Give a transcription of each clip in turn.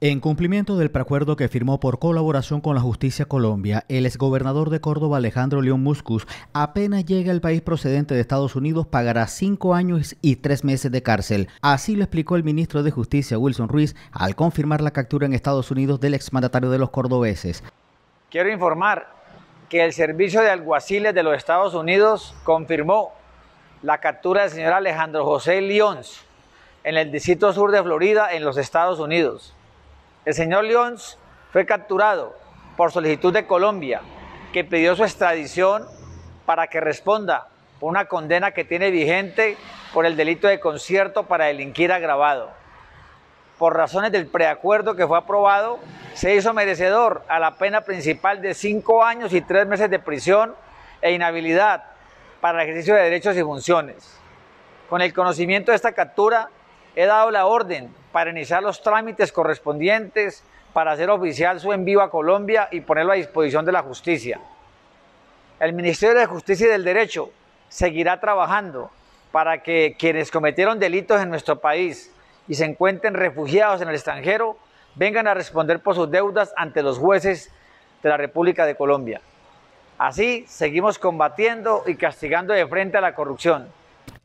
En cumplimiento del preacuerdo que firmó por colaboración con la Justicia Colombia, el exgobernador de Córdoba Alejandro León Muscus, apenas llega al país procedente de Estados Unidos, pagará cinco años y tres meses de cárcel. Así lo explicó el ministro de Justicia Wilson Ruiz al confirmar la captura en Estados Unidos del exmandatario de los cordobeses. Quiero informar que el Servicio de Alguaciles de los Estados Unidos confirmó la captura del señor Alejandro José León en el Distrito Sur de Florida, en los Estados Unidos el señor Lyons fue capturado por solicitud de Colombia, que pidió su extradición para que responda por una condena que tiene vigente por el delito de concierto para delinquir agravado. Por razones del preacuerdo que fue aprobado, se hizo merecedor a la pena principal de cinco años y tres meses de prisión e inhabilidad para el ejercicio de derechos y funciones. Con el conocimiento de esta captura, he dado la orden para iniciar los trámites correspondientes para hacer oficial su envío a Colombia y ponerlo a disposición de la justicia. El Ministerio de Justicia y del Derecho seguirá trabajando para que quienes cometieron delitos en nuestro país y se encuentren refugiados en el extranjero vengan a responder por sus deudas ante los jueces de la República de Colombia. Así seguimos combatiendo y castigando de frente a la corrupción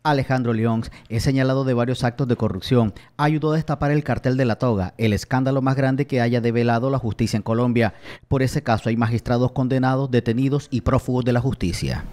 Alejandro León es señalado de varios actos de corrupción. Ayudó a destapar el cartel de la toga, el escándalo más grande que haya develado la justicia en Colombia. Por ese caso hay magistrados condenados, detenidos y prófugos de la justicia.